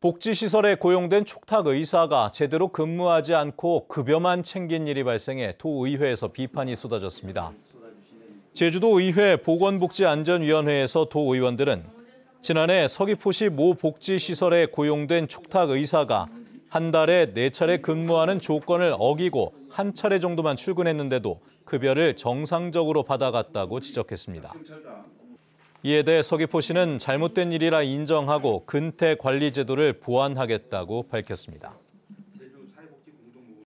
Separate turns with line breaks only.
복지시설에 고용된 촉탁 의사가 제대로 근무하지 않고 급여만 챙긴 일이 발생해 도의회에서 비판이 쏟아졌습니다. 제주도의회 보건복지안전위원회에서 도의원들은 지난해 서귀포시 모 복지시설에 고용된 촉탁 의사가 한 달에 네 차례 근무하는 조건을 어기고 한 차례 정도만 출근했는데도 급여를 정상적으로 받아갔다고 지적했습니다. 이에 대해 서귀포시는 잘못된 일이라 인정하고 근태 관리 제도를 보완하겠다고 밝혔습니다.